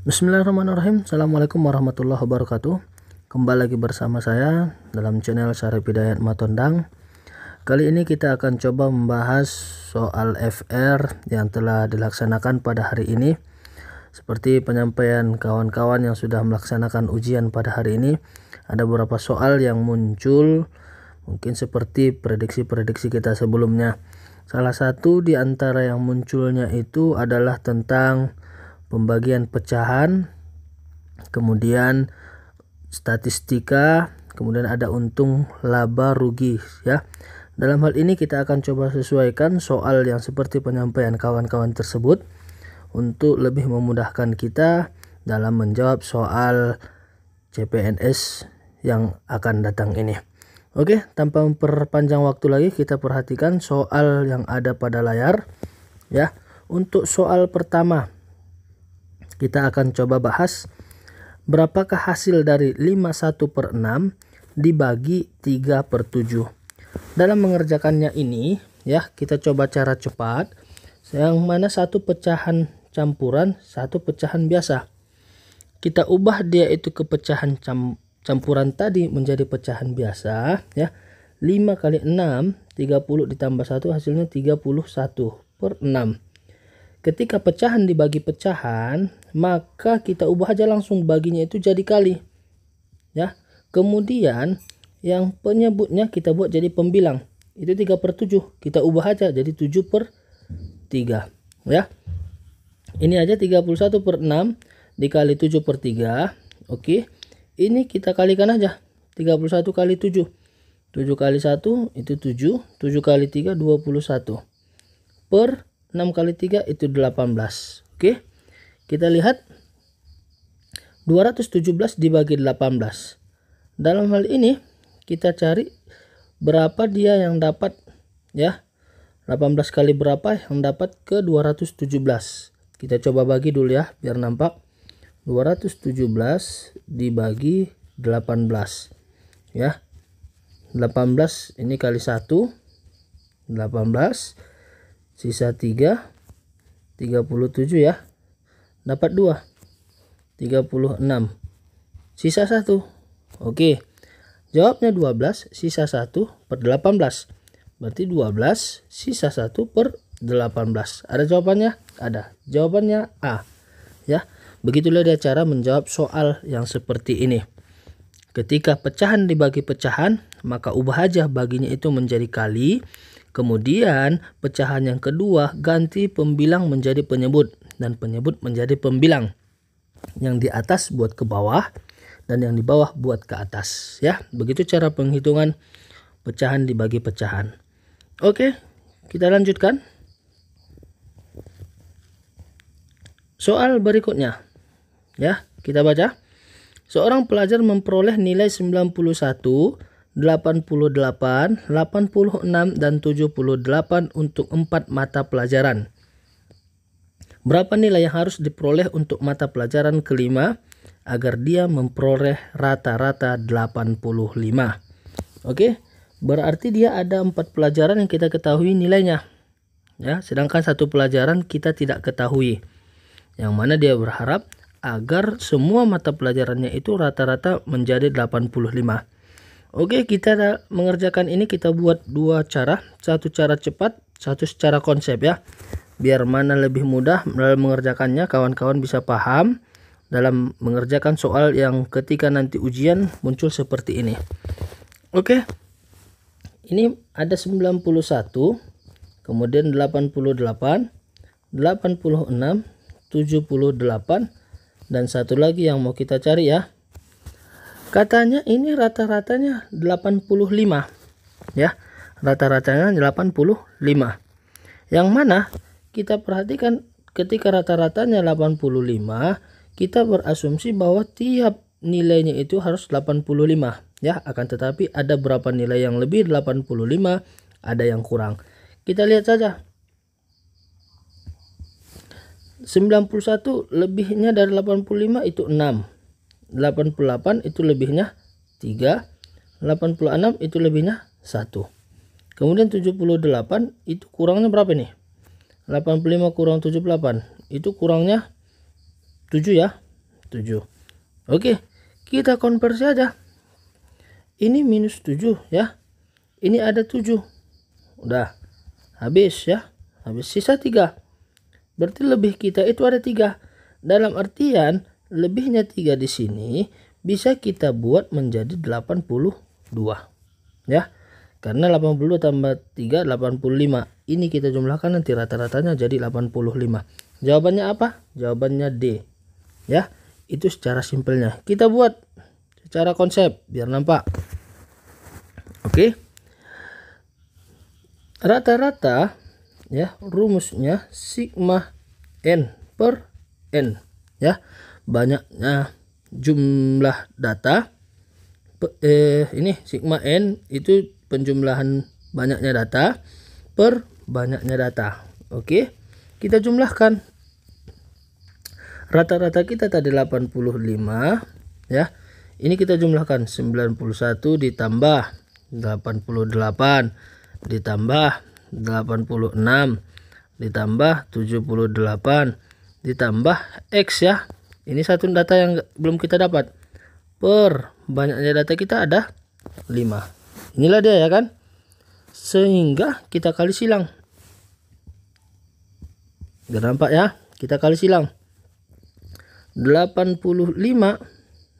Bismillahirrahmanirrahim Assalamualaikum warahmatullahi wabarakatuh Kembali lagi bersama saya dalam channel Syarif Hidayat Matondang Kali ini kita akan coba membahas soal FR yang telah dilaksanakan pada hari ini Seperti penyampaian kawan-kawan yang sudah melaksanakan ujian pada hari ini Ada beberapa soal yang muncul Mungkin seperti prediksi-prediksi kita sebelumnya Salah satu di antara yang munculnya itu adalah tentang pembagian pecahan, kemudian statistika, kemudian ada untung, laba, rugi ya. Dalam hal ini kita akan coba sesuaikan soal yang seperti penyampaian kawan-kawan tersebut untuk lebih memudahkan kita dalam menjawab soal CPNS yang akan datang ini. Oke, tanpa memperpanjang waktu lagi kita perhatikan soal yang ada pada layar ya. Untuk soal pertama, kita akan coba bahas berapakah hasil dari 51 per 6 dibagi 3 per 7. Dalam mengerjakannya ini ya kita coba cara cepat yang mana satu pecahan campuran satu pecahan biasa. Kita ubah dia itu ke pecahan campuran tadi menjadi pecahan biasa ya. 5 kali 6 30 ditambah 1 hasilnya 31 per 6 ketika pecahan dibagi pecahan maka kita ubah aja langsung baginya itu jadi kali ya kemudian yang penyebutnya kita buat jadi pembilang itu 3 per 7 kita ubah aja jadi 7 per 3 ya ini aja 31 per 6 dikali 7 per 3 oke ini kita kalikan aja 31 kali 7 7 kali 1 itu 7 7 kali 3 21 per 6 kali 3 itu 18 oke kita lihat 217 dibagi 18. Dalam hal ini kita cari berapa dia yang dapat ya. 18 kali berapa yang dapat ke 217. Kita coba bagi dulu ya biar nampak. 217 dibagi 18 ya. 18 ini kali 1 18 sisa 3 37 ya dapat 2 36 sisa 1 oke jawabnya 12 sisa 1 per 18 berarti 12 sisa 1 per 18 ada jawabannya ada jawabannya A ya begitulah dia cara menjawab soal yang seperti ini ketika pecahan dibagi pecahan maka ubah aja baginya itu menjadi kali Kemudian, pecahan yang kedua ganti pembilang menjadi penyebut dan penyebut menjadi pembilang. Yang di atas buat ke bawah dan yang di bawah buat ke atas ya. Begitu cara penghitungan pecahan dibagi pecahan. Oke, kita lanjutkan. Soal berikutnya. Ya, kita baca. Seorang pelajar memperoleh nilai 91 88, 86, dan 78 untuk 4 mata pelajaran. Berapa nilai yang harus diperoleh untuk mata pelajaran kelima agar dia memperoleh rata-rata 85. Oke, berarti dia ada empat pelajaran yang kita ketahui nilainya. Ya, sedangkan satu pelajaran kita tidak ketahui. Yang mana dia berharap agar semua mata pelajarannya itu rata-rata menjadi 85. Oke, kita mengerjakan ini kita buat dua cara, satu cara cepat, satu secara konsep ya. Biar mana lebih mudah dalam mengerjakannya, kawan-kawan bisa paham dalam mengerjakan soal yang ketika nanti ujian muncul seperti ini. Oke. Ini ada 91, kemudian 88, 86, 78 dan satu lagi yang mau kita cari ya katanya ini rata-ratanya 85 ya rata-ratanya 85 yang mana kita perhatikan ketika rata-ratanya 85 kita berasumsi bahwa tiap nilainya itu harus 85 ya akan tetapi ada berapa nilai yang lebih 85 ada yang kurang kita lihat saja 91 lebihnya dari 85 itu 6 88 itu lebihnya 3 86 itu lebihnya 1 kemudian 78 itu kurangnya berapa nih 85 kurang 78 itu kurangnya 7 ya 7 Oke kita konversi aja ini minus 7 ya ini ada 7 udah habis ya habis sisa 3 berarti lebih kita itu ada 3 dalam artian Lebihnya 3 di sini bisa kita buat menjadi 82. Ya. Karena 82 tambah 3 85. Ini kita jumlahkan nanti rata-ratanya jadi 85. Jawabannya apa? Jawabannya D. Ya. Itu secara simpelnya. Kita buat secara konsep biar nampak. Oke. Rata-rata ya rumusnya sigma n per n ya banyaknya jumlah data eh, ini sigma n itu penjumlahan banyaknya data per banyaknya data oke kita jumlahkan rata-rata kita tadi 85 ya ini kita jumlahkan 91 ditambah 88 ditambah 86 ditambah 78 ditambah X ya ini satu data yang belum kita dapat. Per banyaknya data kita ada 5. Inilah dia ya kan. Sehingga kita kali silang. Gak nampak ya. Kita kali silang. 85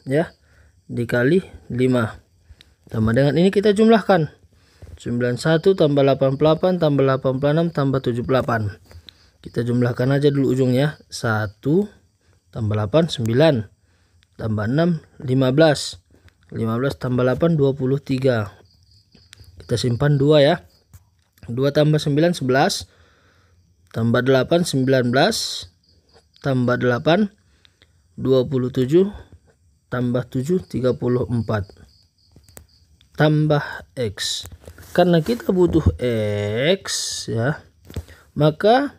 ya dikali 5 tambah dengan ini kita jumlahkan 91 tambah 88 tambah 86 tambah 78 kita jumlahkan aja dulu ujungnya 1 tambah 8 9 tambah 6 15 15 tambah 8 23 kita simpan 2 ya 2 tambah 9 11 tambah 8 19 tambah 8 27 tambah 7 34 tambah X karena kita butuh X ya maka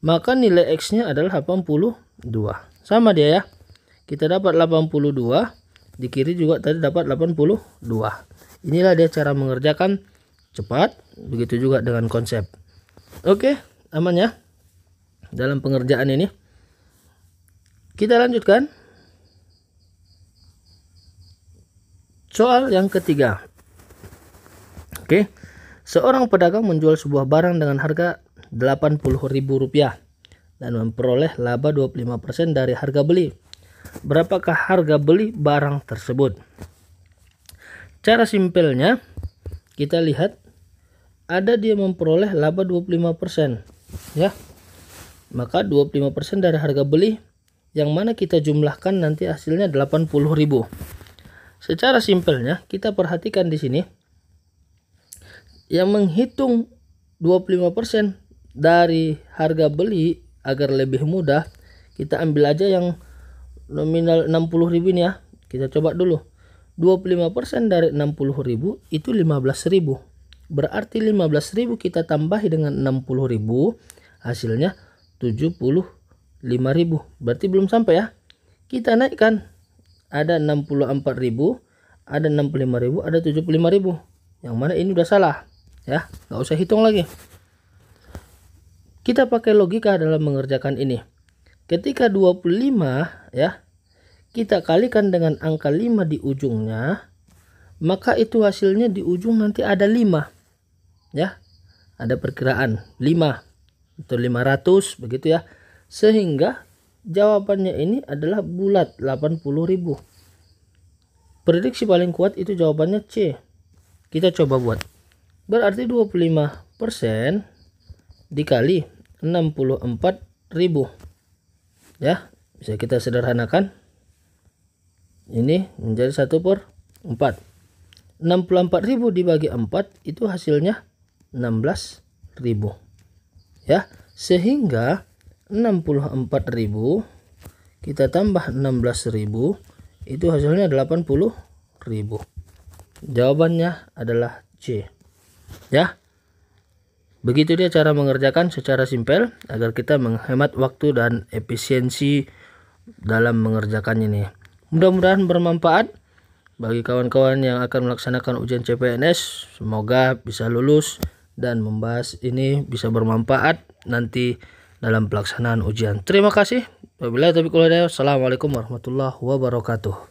maka nilai X-nya adalah 82. Sama dia ya. Kita dapat 82, di kiri juga tadi dapat 82. Inilah dia cara mengerjakan cepat, begitu juga dengan konsep. Oke, aman ya. Dalam pengerjaan ini. Kita lanjutkan. Soal yang ketiga. Oke. Seorang pedagang menjual sebuah barang dengan harga Rp80.000 dan memperoleh laba 25% dari harga beli. Berapakah harga beli barang tersebut? Cara simpelnya, kita lihat ada dia memperoleh laba 25%, ya. Maka 25% dari harga beli yang mana kita jumlahkan nanti hasilnya 80.000. Secara simpelnya, kita perhatikan di sini yang menghitung 25% dari harga beli agar lebih mudah kita ambil aja yang nominal 60.000 ini ya kita coba dulu 25% dari 60.000 itu 15.000 berarti 15.000 kita tambah dengan 60.000 hasilnya 75.000 berarti belum sampai ya kita naikkan ada 64.000 ada 65.000 ada 75.000 yang mana ini udah salah ya nggak usah hitung lagi kita pakai logika dalam mengerjakan ini. Ketika 25 ya, kita kalikan dengan angka 5 di ujungnya, maka itu hasilnya di ujung nanti ada 5. Ya. Ada perkiraan 5 atau 500 begitu ya. Sehingga jawabannya ini adalah bulat 80.000. Prediksi paling kuat itu jawabannya C. Kita coba buat. Berarti 25% dikali 64.000 ya bisa kita sederhanakan ini menjadi 1 per 4 64.000 dibagi 4 itu hasilnya 16.000 ya sehingga 64.000 kita tambah 16.000 itu hasilnya 80.000 jawabannya adalah C ya Begitu dia cara mengerjakan secara simpel agar kita menghemat waktu dan efisiensi dalam mengerjakannya ini Mudah-mudahan bermanfaat bagi kawan-kawan yang akan melaksanakan ujian CPNS. Semoga bisa lulus dan membahas ini bisa bermanfaat nanti dalam pelaksanaan ujian. Terima kasih. Wabillahi taufiq Assalamualaikum warahmatullahi wabarakatuh.